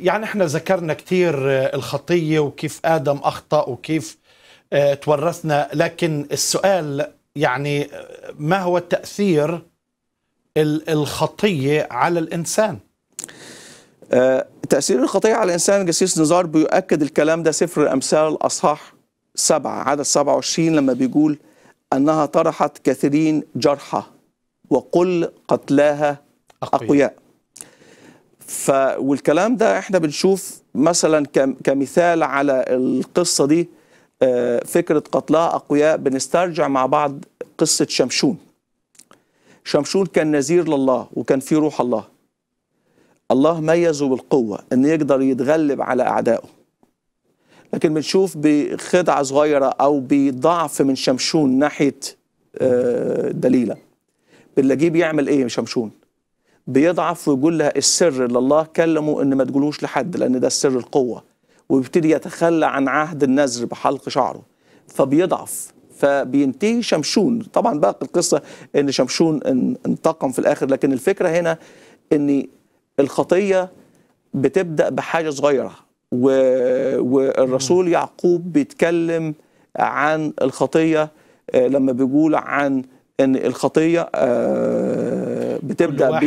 يعني احنا ذكرنا كثير آه، الخطيه وكيف ادم اخطا وكيف آه، تورثنا لكن السؤال يعني آه، ما هو تاثير الخطيه على الانسان تاثير الخطيه على الانسان جسيس نزار بيؤكد الكلام ده سفر الامثال اصحاح سبعة عدد 27 لما بيقول انها طرحت كثيرين جرحى وقل قتلاها اقوياء ف والكلام ده احنا بنشوف مثلا كمثال على القصه دي آه، فكره قتلاء اقوياء بنسترجع مع بعض قصه شمشون شمشون كان نذير لله وكان فيه روح الله الله ميزه بالقوه ان يقدر يتغلب على اعدائه لكن بنشوف بخدعه صغيره او بضعف من شمشون ناحيه آه، دليله بنلاقيه بيعمل ايه شمشون بيضعف ويقول لها السر اللي الله كلمه ان ما تقولوش لحد لان ده سر القوه ويبتدي يتخلى عن عهد النذر بحلق شعره فبيضعف فبينتهي شمشون طبعا بقى القصه ان شمشون انتقم في الاخر لكن الفكره هنا ان الخطيه بتبدا بحاجه صغيره و... والرسول يعقوب بيتكلم عن الخطيه آه، لما بيقول عن ان الخطيه آه، بتبدا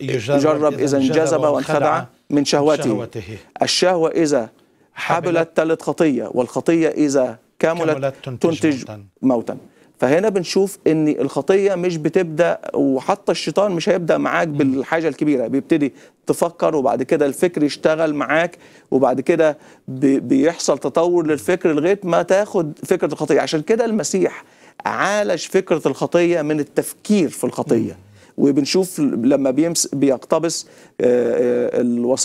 يجرب اذا انجذب وانخدع من شهوته, شهوته. الشهوه اذا حبلت تلت خطيه والخطيه اذا كملت, كملت تنتج, تنتج موتا. موتا فهنا بنشوف ان الخطيه مش بتبدا وحتى الشيطان مش هيبدا معاك بالحاجه الكبيره بيبتدي تفكر وبعد كده الفكر يشتغل معاك وبعد كده بيحصل تطور للفكر لغايه ما تاخد فكره الخطيه عشان كده المسيح عالج فكره الخطيه من التفكير في الخطيه وبنشوف لما بيمس بيقتبس آه، آه،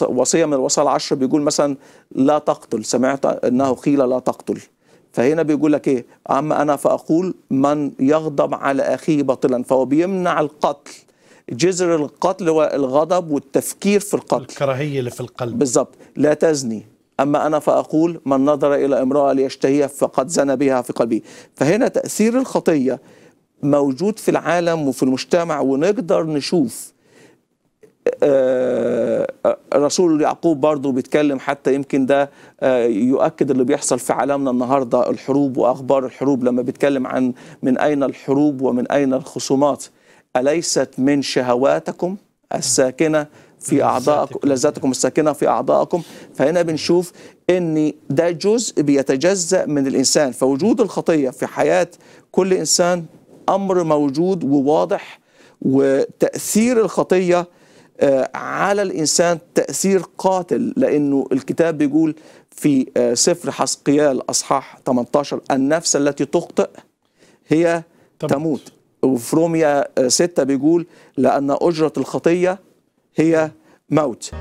الوصيه من الوصيه العشر بيقول مثلا لا تقتل سمعت انه قيل لا تقتل فهنا بيقول لك ايه اما انا فاقول من يغضب على اخيه باطلا فهو بيمنع القتل جذر القتل هو الغضب والتفكير في القتل الكراهيه اللي في القلب بالظبط لا تزني أما أنا فأقول من نظر إلى امرأة ليشتهيها فقد زنى بها في قلبه فهنا تأثير الخطية موجود في العالم وفي المجتمع ونقدر نشوف آه، آه، رسول يعقوب برضه بيتكلم حتى يمكن ده آه، يؤكد اللي بيحصل في عالمنا النهارده الحروب واخبار الحروب لما بيتكلم عن من اين الحروب ومن اين الخصومات اليست من شهواتكم الساكنه في اعضائكم لذاتكم الساكنه في اعضائكم فهنا بنشوف ان ده جزء بيتجزا من الانسان فوجود الخطيه في حياه كل انسان امر موجود وواضح وتاثير الخطيه آه، على الانسان تاثير قاتل لانه الكتاب بيقول في آه، سفر حسقيال اصحاح 18 النفس التي تخطئ هي تموت, تموت. وفي روميا 6 آه، بيقول لان اجره الخطيه هي موت